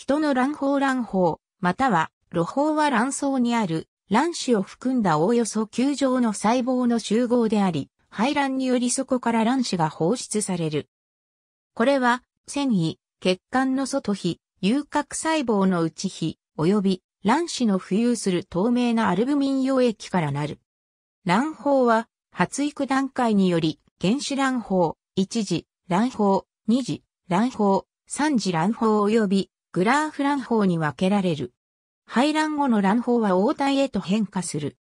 人の卵胞卵胞、または、露胞は卵巣にある、卵子を含んだおおよそ球状の細胞の集合であり、排卵によりそこから卵子が放出される。これは、繊維、血管の外皮、遊郭細胞の内皮、及び卵子の浮遊する透明なアルブミン溶液からなる。卵胞は、発育段階により、原子卵胞、一次、卵胞、二次、卵胞、三次卵胞及びグラーフ卵胞に分けられる。排卵後の卵胞は応体へと変化する。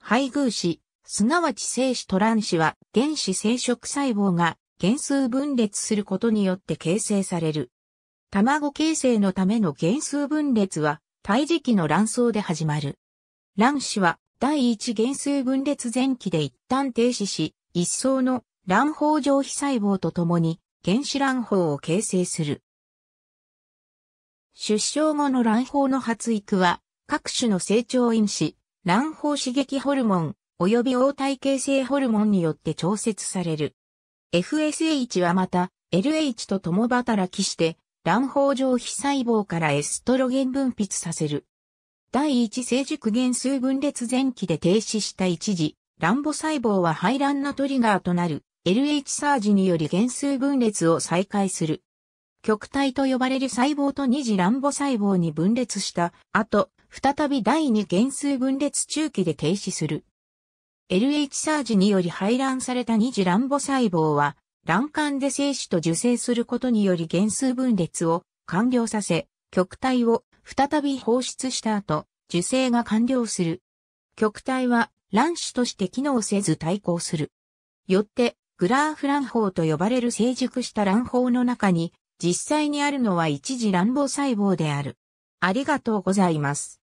配偶子、すなわち精子と卵子は原子生殖細胞が原数分裂することによって形成される。卵形成のための原数分裂は胎児期の卵巣で始まる。卵子は第一原数分裂前期で一旦停止し、一層の卵胞上皮細胞と共に原子卵胞を形成する。出生後の卵胞の発育は、各種の成長因子、卵胞刺激ホルモン、及び応体形成ホルモンによって調節される。FSH はまた、LH と共働きして、卵胞上皮細胞からエストロゲン分泌させる。第一成熟減数分裂前期で停止した一時、卵母細胞は排卵のトリガーとなる LH サージにより減数分裂を再開する。極体と呼ばれる細胞と二次乱母細胞に分裂した後、再び第二減数分裂中期で停止する。LH サージにより排卵された二次卵母細胞は、卵管で精子と受精することにより減数分裂を完了させ、極体を再び放出した後、受精が完了する。極体は卵子として機能せず対抗する。よって、グラーフ卵胞と呼ばれる成熟した卵胞の中に実際にあるのは一次乱暴細胞である。ありがとうございます。